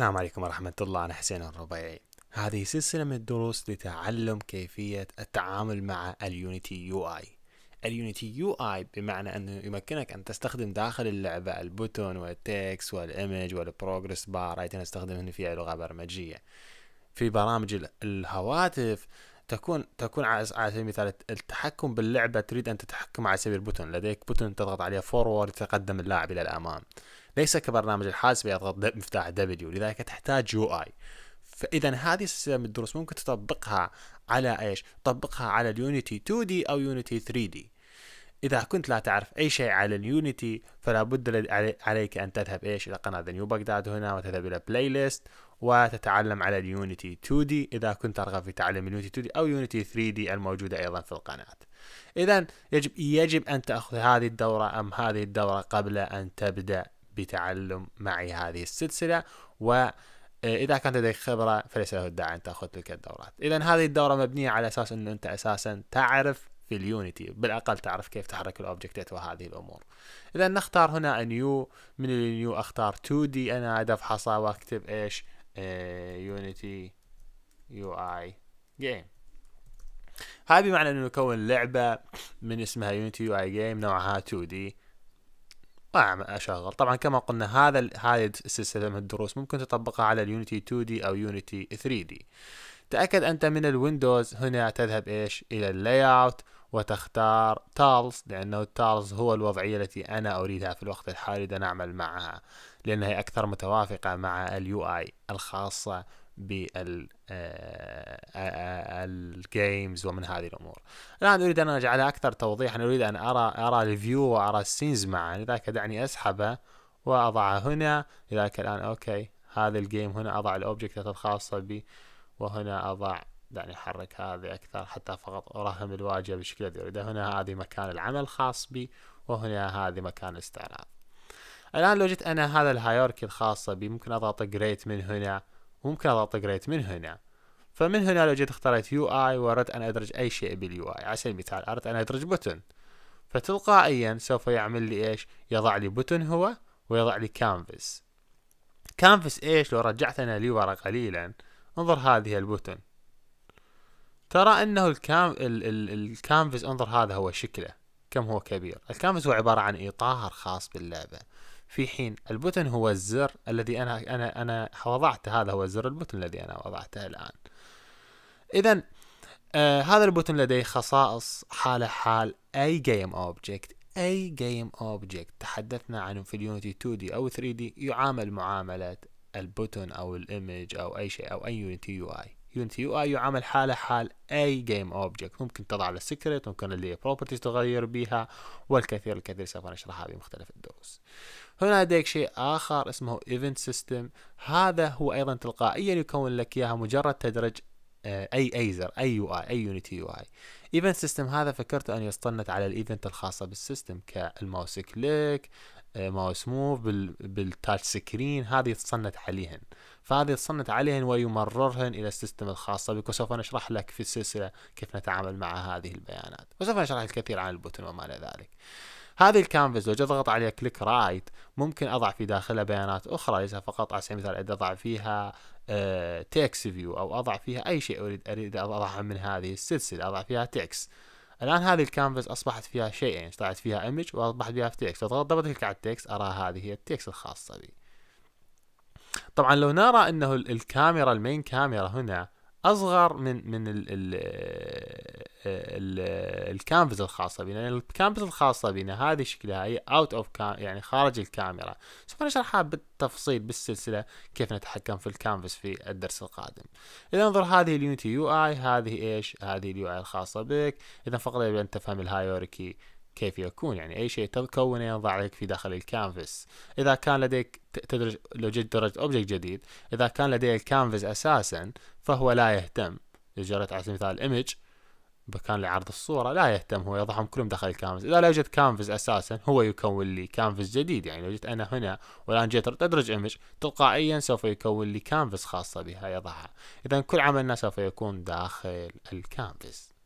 السلام عليكم ورحمة الله أنا حسين الربيعي هذه سلسلة من الدروس لتعلم كيفية التعامل مع اليونيتي يو اي اليونيتي يو اي بمعنى أنه يمكنك أن تستخدم داخل اللعبة البوتون والتكس والايمج والبروجرس بار اي نستخدم هنا فيها لغة برمجية في برامج الهواتف تكون تكون على سبيل المثال التحكم باللعبة تريد أن تتحكم على سبيل البوتون لديك بوتون تضغط عليه فورورد تقدم اللاعب إلى الأمام ليس كبرنامج الحاسب يضغط مفتاح دبليو لذلك تحتاج يو اي فاذا هذه السلسله من الدروس ممكن تطبقها على ايش طبقها على اليونيتي 2 دي او يونيتي 3 دي إذا كنت لا تعرف أي شيء على اليونيتي فلا بد عليك أن تذهب إيش إلى قناة نيو بغداد هنا وتذهب إلى بلاي ليست وتتعلم على اليونيتي 2 دي إذا كنت ترغب في تعلم اليونيتي 2 دي أو يونيتي 3 دي الموجودة أيضا في القناة إذا يجب يجب أن تأخذ هذه الدورة أم هذه الدورة قبل أن تبدأ بتعلم معي هذه السلسلة و آه، إذا كانت لديك خبرة فليس له داعي أن تأخذ تلك الدورات إذا هذه الدورة مبنية على أساس أنه أنت أساسا تعرف في اليونيتي بالأقل تعرف كيف تحرك الأوبجكتات وهذه الأمور إذا نختار هنا نيو من النيو أختار 2D أنا أدف حصى وأكتب إيش آه، يونيتي يو آي جيم هذا بمعنى أنه نكون لعبة من اسمها يونيتي يو آي جيم نوعها 2D اشغل طبعا كما قلنا هذا هذه السلسله من الدروس ممكن تطبقها على اليونيتي 2 دي او يونيتي 3 دي تاكد انت من الويندوز هنا تذهب ايش الى اللاي اوت وتختار تالز لأنه التالز هو الوضعية التي أنا أريدها في الوقت الحالي اذا نعمل معها لأنها أكثر متوافقة مع اليو آي الخاصة بالجيمز آه، آه، آه، ومن هذه الامور الان اريد ان اجعلها اكثر توضيحا اريد ان ارى ارى الفيو وارى السينز معا لذلك دعني اسحبه واضعه هنا لذلك الان اوكي هذا الجيم هنا اضع الاوبجكت الخاصه بي وهنا اضع دعني احرك هذه اكثر حتى فقط ارهم الواجهه بالشكل الذي اريده هنا هذه مكان العمل الخاص بي وهنا هذه مكان الاستعراض الان لو جيت انا هذا الهايركي الخاصه بي ممكن اضغط جريت من هنا ممكن اضغط جريت من هنا فمن هنا لو جيت اختاريت يو اي واردت ان ادرج اي شيء باليو اي على سبيل المثال اردت ان ادرج بوتن فتلقائيا سوف يعمل لي ايش يضع لي بوتن هو ويضع لي كانفاس كانفاس ايش لو رجعت انا لورا قليلا انظر هذه البوتن ترى انه الكام الكانفاس انظر هذا هو شكله كم هو كبير الكانفاس هو عبارة عن اطار خاص باللعبة في حين البوتن هو الزر الذي انا انا انا وضعته هذا هو زر البوتن الذي انا وضعته الان اذا آه هذا البوتن لديه خصائص حاله حال اي جيم اوبجكت اي جيم اوبجكت تحدثنا عنه في اليونيتي 2 دي او 3 دي يعامل معامله البوتن او الايمج او اي شيء او اي يونيتي يو اي يونيتي يو اي يعامل حاله حال اي جيم اوبجكت ممكن تضع له سكريت ممكن اللي بروبرتيز تغير بيها والكثير الكثير سوف نشرحها بمختلف الدروس هنا لديك شيء آخر اسمه Event System هذا هو أيضا تلقائيا يكون لك إياها مجرد تدرج أي آه، أيزر أي يو أي أي يونيتي يو أي ايفنت سيستم هذا فكرت أن يصطنت على الإيفنت الخاصة بالسيستم كالماوس كليك آه، ماوس موف بالتاتش سكرين هذه يتصنت عليهن فهذه يتصنت عليهن ويمررهن الى السيستم الخاصه بك وسوف نشرح لك في السلسله كيف نتعامل مع هذه البيانات وسوف نشرح الكثير عن البوتن وما الى ذلك هذه الكانفاس لو اضغط عليها كليك رايت ممكن اضع في داخلها بيانات اخرى ليس فقط على سبيل المثال اضع فيها تكس آه، فيو او اضع فيها اي شيء اريد اريد اضعها من هذه السلسله اضع فيها تكس الان هذه الكانفاس اصبحت فيها شيئين طلعت فيها ايمج واصبحت فيها تكس تكست لو ضغطت كليك على التكست ارى هذه هي التكست الخاصه بي طبعا لو نرى انه الكاميرا المين كاميرا هنا اصغر من من ال ال ال الكامبس الخاصه بنا يعني الكامبس الخاصه بنا هذه شكلها هي اوت اوف يعني خارج الكاميرا سوف نشرحها بالتفصيل بالسلسله كيف نتحكم في الكامبس في الدرس القادم اذا انظر هذه اليونتي يو اي هذه ايش هذه اليو اي الخاصه بك اذا فقط يجب ان تفهم الهايوركي كيف يكون يعني أي شيء تكونه ينضع لك في داخل الكانفاس إذا كان لديك تدرج لو جد درجة أوبجكت جديد إذا كان لدي الكانفاس أساسا فهو لا يهتم إذا جرت على سبيل المثال إيمج مكان لعرض الصورة لا يهتم هو يضعهم كلهم داخل الكانفاس إذا لا يوجد كانفاس أساسا هو يكون لي كانفاس جديد يعني لو جيت أنا هنا والآن جيت تدرج إيمج تلقائيا سوف يكون لي كانفاس خاصة بها يضعها إذا كل عملنا سوف يكون داخل الكانفاس